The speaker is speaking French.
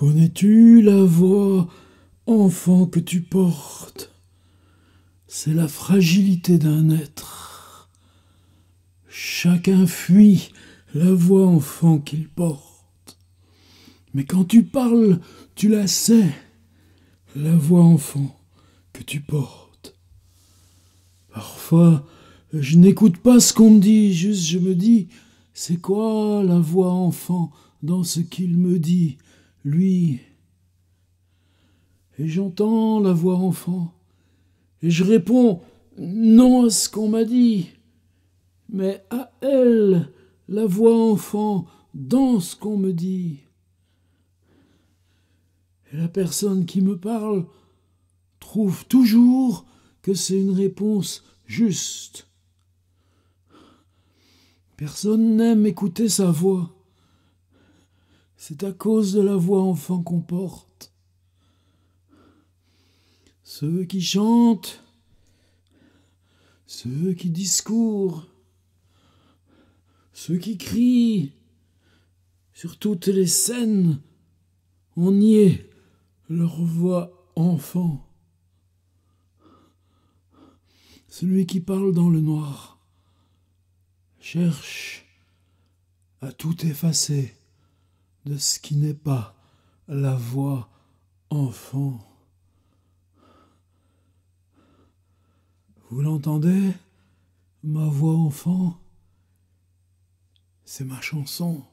Connais-tu la voix, enfant, que tu portes C'est la fragilité d'un être. Chacun fuit la voix, enfant, qu'il porte. Mais quand tu parles, tu la sais, la voix, enfant, que tu portes. Parfois, je n'écoute pas ce qu'on me dit, juste je me dis, c'est quoi la voix enfant dans ce qu'il me dit lui. Et j'entends la voix enfant, et je réponds non à ce qu'on m'a dit, mais à elle, la voix enfant, dans ce qu'on me dit. Et la personne qui me parle trouve toujours que c'est une réponse juste. Personne n'aime écouter sa voix. C'est à cause de la voix enfant qu'on porte. Ceux qui chantent, ceux qui discourent, ceux qui crient, sur toutes les scènes, ont nié leur voix enfant. Celui qui parle dans le noir cherche à tout effacer de ce qui n'est pas la voix enfant. Vous l'entendez, ma voix enfant C'est ma chanson.